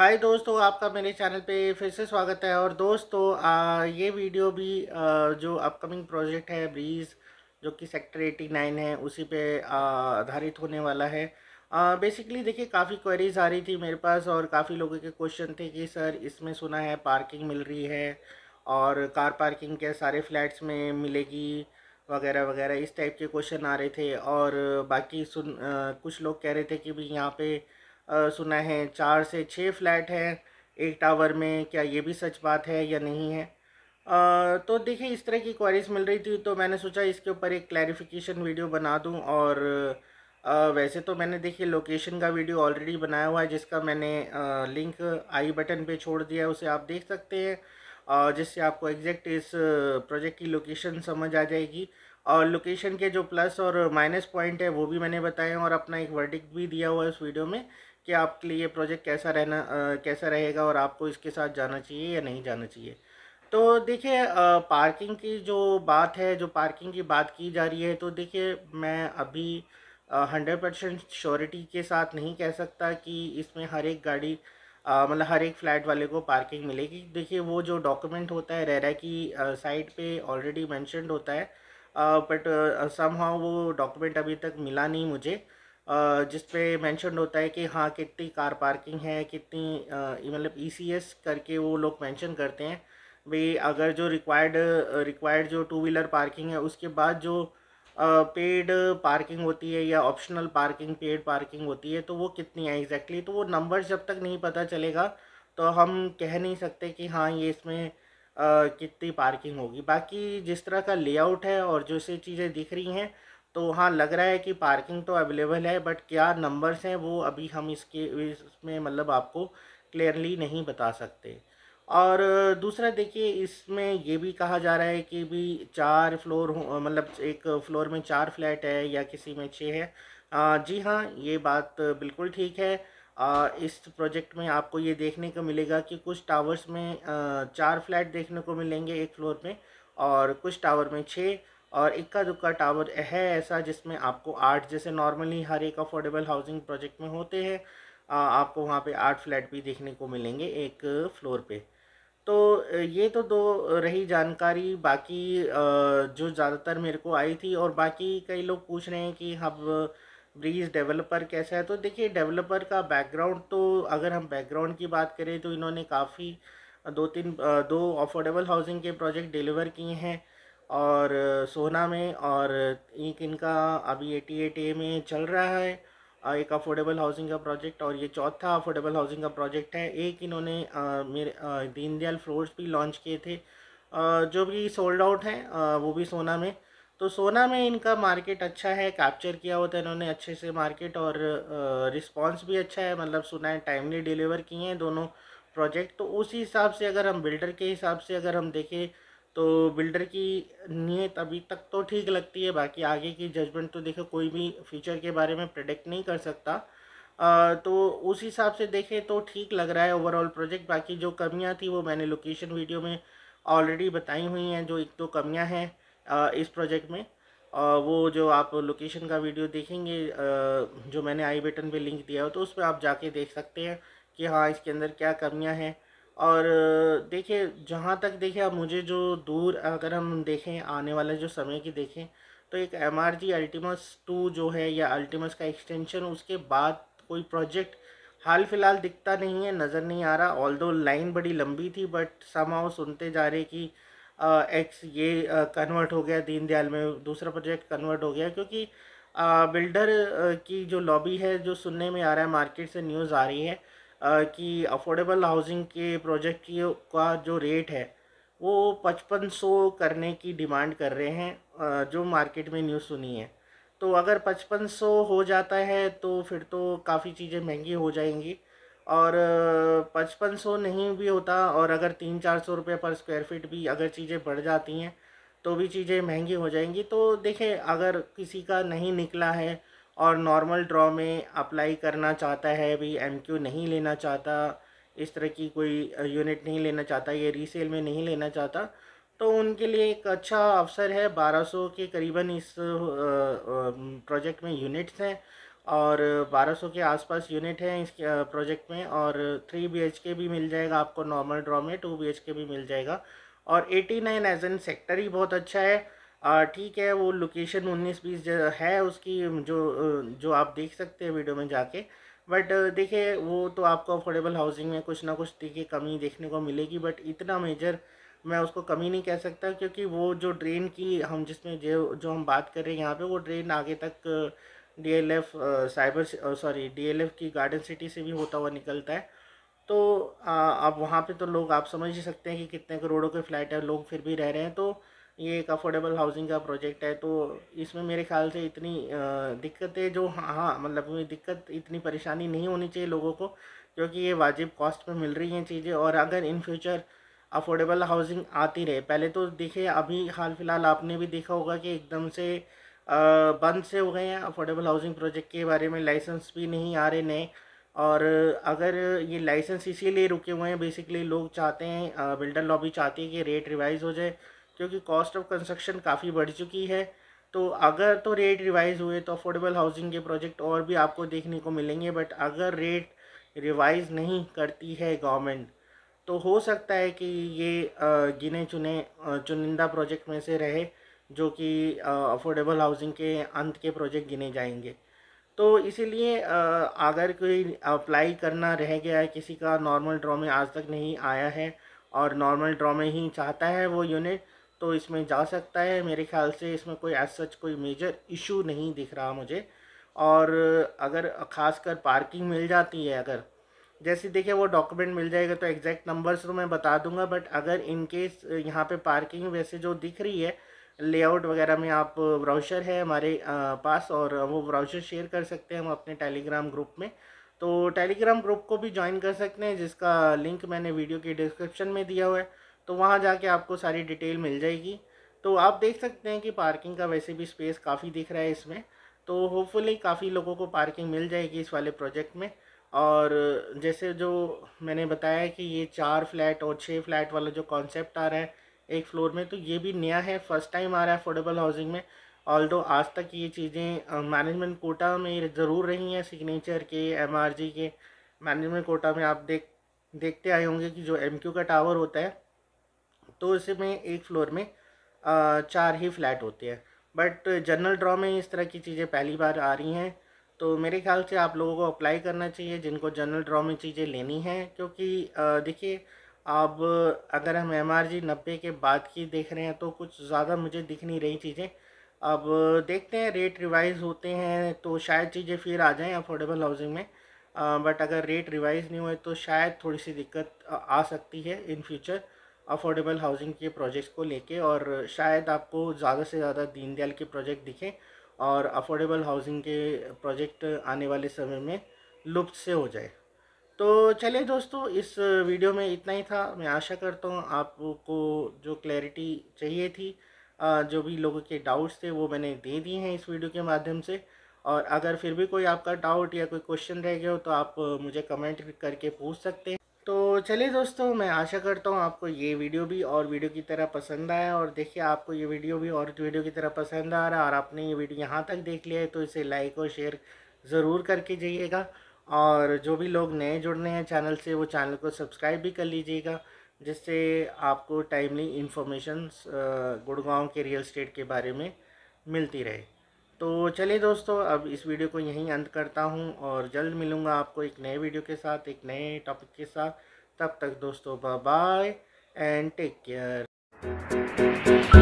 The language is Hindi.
हाय दोस्तों आपका मेरे चैनल पे फिर से स्वागत है और दोस्तों आ, ये वीडियो भी आ, जो अपकमिंग प्रोजेक्ट है ब्रीज जो कि सेक्टर 89 है उसी पे आधारित होने वाला है बेसिकली देखिए काफ़ी क्वेरीज आ रही थी मेरे पास और काफ़ी लोगों के क्वेश्चन थे कि सर इसमें सुना है पार्किंग मिल रही है और कार पार्किंग के सारे फ्लैट्स में मिलेगी वगैरह वगैरह इस टाइप के क्वेश्चन आ रहे थे और बाकी सुन आ, कुछ लोग कह रहे थे कि भी यहाँ पे सुना है चार से छः फ्लैट हैं एक टावर में क्या ये भी सच बात है या नहीं है आ, तो देखिए इस तरह की क्वारीज मिल रही थी तो मैंने सोचा इसके ऊपर एक क्लैरिफिकेशन वीडियो बना दूं और आ, वैसे तो मैंने देखिए लोकेशन का वीडियो ऑलरेडी बनाया हुआ है जिसका मैंने आ, लिंक आई बटन पे छोड़ दिया है उसे आप देख सकते हैं जिससे आपको एग्जैक्ट इस प्रोजेक्ट की लोकेशन समझ आ जाएगी और लोकेशन के जो प्लस और माइनस पॉइंट है वो भी मैंने बताए हैं और अपना एक वर्डिक्ट भी दिया हुआ है उस वीडियो में कि आपके लिए प्रोजेक्ट कैसा रहना कैसा रहेगा और आपको इसके साथ जाना चाहिए या नहीं जाना चाहिए तो देखिए पार्किंग की जो बात है जो पार्किंग की बात की जा रही है तो देखिए मैं अभी हंड्रेड परसेंट श्योरिटी के साथ नहीं कह सकता कि इसमें हर एक गाड़ी मतलब हर एक फ्लैट वाले को पार्किंग मिलेगी देखिए वो जो डॉक्यूमेंट होता है रेरा की साइट पे ऑलरेडी मैंशनड होता है बट सम वो डॉक्यूमेंट अभी तक मिला नहीं मुझे जिस पे मेंशन होता है कि हाँ कितनी कार पार्किंग है कितनी मतलब ईसीएस e करके वो लोग मेंशन करते हैं भाई अगर जो रिक्वायर्ड रिक्वायर्ड जो टू व्हीलर पार्किंग है उसके बाद जो पेड पार्किंग होती है या ऑप्शनल पार्किंग पेड पार्किंग होती है तो वो कितनी है एग्जैक्टली तो वो नंबर जब तक नहीं पता चलेगा तो हम कह नहीं सकते कि हाँ ये इसमें कितनी पार्किंग होगी बाकी जिस तरह का लेआउट है और जो से चीज़ें दिख रही हैं तो हाँ लग रहा है कि पार्किंग तो अवेलेबल है बट क्या नंबर्स हैं वो अभी हम इसके इसमें मतलब आपको क्लियरली नहीं बता सकते और दूसरा देखिए इसमें ये भी कहा जा रहा है कि भी चार फ्लोर मतलब एक फ्लोर में चार फ्लैट है या किसी में छः है आ, जी हाँ ये बात बिल्कुल ठीक है आ, इस प्रोजेक्ट में आपको ये देखने को मिलेगा कि कुछ टावर्स में आ, चार फ्लैट देखने को मिलेंगे एक फ्लोर में और कुछ टावर में छः और इक्का दुक्का टावर है ऐसा जिसमें आपको आठ जैसे नॉर्मली हर एक अफोर्डेबल हाउसिंग प्रोजेक्ट में होते हैं आपको वहाँ पे आठ फ्लैट भी देखने को मिलेंगे एक फ्लोर पे तो ये तो दो रही जानकारी बाकी जो ज़्यादातर मेरे को आई थी और बाकी कई लोग पूछ रहे हैं कि हम ब्रीज डेवलपर कैसा है तो देखिए डेवलपर का बैकग्राउंड तो अगर हम बैकग्राउंड की बात करें तो इन्होंने काफ़ी दो तीन दो अफोर्डेबल हाउसिंग के प्रोजेक्ट डिलीवर किए हैं और सोना में और एक इनका अभी एटी एट ए में चल रहा है एक अफोर्डेबल हाउसिंग का प्रोजेक्ट और ये चौथा अफोर्डेबल हाउसिंग का प्रोजेक्ट है एक इन्होंने मेरे दीनदयाल फ्लोर्स भी लॉन्च किए थे आ, जो भी सोल्ड आउट हैं वो भी सोना में तो सोना में इनका मार्केट अच्छा है कैप्चर किया होता है इन्होंने अच्छे से मार्केट और रिस्पांस भी अच्छा है मतलब सुना है टाइमली डिलीवर किए हैं दोनों प्रोजेक्ट तो उसी हिसाब से अगर हम बिल्डर के हिसाब से अगर हम देखें तो बिल्डर की नीयत अभी तक तो ठीक लगती है बाकी आगे की जजमेंट तो देखो कोई भी फ्यूचर के बारे में प्रिडिक्ट नहीं कर सकता आ, तो उस हिसाब से देखें तो ठीक लग रहा है ओवरऑल प्रोजेक्ट बाकी जो कमियां थी वो मैंने लोकेशन वीडियो में ऑलरेडी बताई हुई हैं जो एक दो तो कमियां हैं इस प्रोजेक्ट में आ, वो जो आप लोकेशन का वीडियो देखेंगे आ, जो मैंने आई बटन पे लिंक दिया हो तो उस पर आप जाके देख सकते हैं कि हाँ इसके अंदर क्या कमियाँ हैं और देखिए जहाँ तक देखिए अब मुझे जो दूर अगर हम देखें आने वाला जो समय की देखें तो एक M R G Ultimus two जो है या अल्टीमस का एक्सटेंशन उसके बाद कोई प्रोजेक्ट हाल फिलहाल दिखता नहीं है नज़र नहीं आ रहा ऑल दो लाइन बड़ी लंबी थी बट समाओ सुनते जा रहे कि एक्स ये कन्वर्ट हो गया दीनदयाल में दूसरा प्रोजेक्ट कन्वर्ट हो गया क्योंकि बिल्डर की जो लॉबी है जो सुनने में आ रहा है मार्केट से न्यूज़ आ रही है कि अफोर्डेबल हाउसिंग के प्रोजेक्ट की का जो रेट है वो पचपन सौ करने की डिमांड कर रहे हैं जो मार्केट में न्यूज़ सुनी है तो अगर पचपन सौ हो जाता है तो फिर तो काफ़ी चीज़ें महंगी हो जाएंगी और पचपन सौ नहीं भी होता और अगर तीन चार सौ रुपये पर स्क्वायर फीट भी अगर चीज़ें बढ़ जाती हैं तो भी चीज़ें महंगी हो जाएंगी तो देखें अगर किसी का नहीं निकला है और नॉर्मल ड्रॉ में अप्लाई करना चाहता है भी एम नहीं लेना चाहता इस तरह की कोई यूनिट नहीं लेना चाहता ये रीसेल में नहीं लेना चाहता तो उनके लिए एक अच्छा अवसर है 1200 के करीबन इस प्रोजेक्ट में यूनिट्स हैं और 1200 के आसपास यूनिट हैं इस प्रोजेक्ट में और 3 बीएचके भी मिल जाएगा आपको नॉर्मल ड्रॉ में 2 बीएचके भी मिल जाएगा और 89 एज एन सेक्टर ही बहुत अच्छा है ठीक है वो लोकेशन उन्नीस बीस है उसकी जो जो आप देख सकते हैं वीडियो में जाके बट देखिए वो तो आपको अफोर्डेबल हाउसिंग में कुछ ना कुछ देखिए कमी देखने को मिलेगी बट इतना मेजर मैं उसको कमी नहीं कह सकता क्योंकि वो जो ड्रेन की हम जिसमें जो जो हम बात कर रहे हैं यहाँ पे वो ड्रेन आगे तक डीएलएफ साइबर सॉरी डीएलएफ की गार्डन सिटी से भी होता हुआ निकलता है तो अब वहाँ पे तो लोग आप समझ ही सकते हैं कि कितने करोड़ों के फ्लैट है लोग फिर भी रह रहे हैं तो ये एक अफोर्डेबल हाउसिंग का प्रोजेक्ट है तो इसमें मेरे ख्याल से इतनी दिक्कतें जो हाँ हाँ मतलब दिक्कत इतनी परेशानी नहीं होनी चाहिए लोगों को क्योंकि ये वाजिब कॉस्ट में मिल रही हैं चीज़ें और अगर इन फ्यूचर अफोर्डेबल हाउसिंग आती रहे पहले तो देखिए अभी हाल फिलहाल आपने भी देखा होगा कि एकदम से बंद से हो गए हैं अफोर्डेबल हाउसिंग प्रोजेक्ट के बारे में लाइसेंस भी नहीं आ रहे नए और अगर ये लाइसेंस इसीलिए रुके हुए हैं बेसिकली लोग चाहते हैं बिल्डर लॉबी चाहती है कि रेट रिवाइज़ हो जाए क्योंकि कॉस्ट ऑफ कंस्ट्रक्शन काफ़ी बढ़ चुकी है तो अगर तो रेट रिवाइज़ हुए तो अफोर्डेबल हाउसिंग के प्रोजेक्ट और भी आपको देखने को मिलेंगे बट अगर रेट रिवाइज़ नहीं करती है गवर्नमेंट तो हो सकता है कि ये गिने चुने चुनिंदा प्रोजेक्ट में से रहे जो कि अफोर्डेबल हाउसिंग के अंत के प्रोजेक्ट गिने जाएंगे तो इसीलिए अगर कोई अप्लाई करना रह गया है किसी का नॉर्मल ड्रॉ में आज तक नहीं आया है और नॉर्मल ड्रॉ में ही चाहता है वो यूनिट तो इसमें जा सकता है मेरे ख्याल से इसमें कोई एज सच कोई मेजर इशू नहीं दिख रहा मुझे और अगर ख़ासकर पार्किंग मिल जाती है अगर जैसे देखिए वो डॉक्यूमेंट मिल जाएगा तो एग्जैक्ट नंबर्स तो मैं बता दूंगा बट अगर इन केस यहाँ पे पार्किंग वैसे जो दिख रही है लेआउट वगैरह में आप ब्राउशर है हमारे पास और वो ब्राउशर शेयर कर सकते हैं हम अपने टेलीग्राम ग्रुप में तो टेलीग्राम ग्रुप को भी ज्वाइन कर सकते हैं जिसका लिंक मैंने वीडियो के डिस्क्रिप्शन में दिया हुआ है तो वहाँ जाके आपको सारी डिटेल मिल जाएगी तो आप देख सकते हैं कि पार्किंग का वैसे भी स्पेस काफ़ी दिख रहा है इसमें तो होपफुली काफ़ी लोगों को पार्किंग मिल जाएगी इस वाले प्रोजेक्ट में और जैसे जो मैंने बताया कि ये चार फ्लैट और छः फ्लैट वाला जो कॉन्सेप्ट आ रहा है एक फ्लोर में तो ये भी नया है फर्स्ट टाइम आ रहा है अफोर्डेबल हाउसिंग में ऑल दो आज तक ये चीज़ें मैनेजमेंट कोटा में ज़रूर रही हैं सिग्नेचर के एम के मैनेजमेंट कोटा में आप देख देखते आए होंगे कि जो एम का टावर होता है तो इसमें एक फ्लोर में चार ही फ्लैट होते हैं बट जनरल ड्रॉ में इस तरह की चीज़ें पहली बार आ रही हैं तो मेरे ख्याल से आप लोगों को अप्लाई करना चाहिए जिनको जनरल ड्रॉ में चीज़ें लेनी हैं क्योंकि देखिए अब अगर हम एम आर जी नब्बे के बाद की देख रहे हैं तो कुछ ज़्यादा मुझे दिख नहीं रही चीज़ें अब देखते हैं रेट रिवाइज़ होते हैं तो शायद चीज़ें फिर आ जाएं अफोर्डेबल हाउसिंग में आ, बट अगर रेट रिवाइज़ नहीं हुए तो शायद थोड़ी सी दिक्कत आ सकती है इन फ्यूचर अफोर्डेबल हाउसिंग के प्रोजेक्ट्स को लेके और शायद आपको ज़्यादा से ज़्यादा दीनदयाल के प्रोजेक्ट दिखें और अफोर्डेबल हाउसिंग के प्रोजेक्ट आने वाले समय में लुप्त से हो जाए तो चलिए दोस्तों इस वीडियो में इतना ही था मैं आशा करता हूँ आपको जो क्लैरिटी चाहिए थी जो भी लोगों के डाउट्स थे वो मैंने दे दिए हैं इस वीडियो के माध्यम से और अगर फिर भी कोई आपका डाउट या कोई क्वेश्चन रह गया हो तो आप मुझे कमेंट करके पूछ सकते हैं तो चलिए दोस्तों मैं आशा करता हूँ आपको ये वीडियो भी और वीडियो की तरह पसंद आया और देखिए आपको ये वीडियो भी और वीडियो की तरह पसंद आ रहा है और आपने ये वीडियो यहाँ तक देख लिया है तो इसे लाइक और शेयर ज़रूर करके जाइएगा और जो भी लोग नए जुड़ने हैं चैनल से वो चैनल को सब्सक्राइब भी कर लीजिएगा जिससे आपको टाइमली इन्फॉर्मेशन गुड़गांव के रियल स्टेट के बारे में मिलती रहे तो चलिए दोस्तों अब इस वीडियो को यहीं अंत करता हूँ और जल्द मिलूँगा आपको एक नए वीडियो के साथ एक नए टॉपिक के साथ तब तक दोस्तों बाय एंड टेक केयर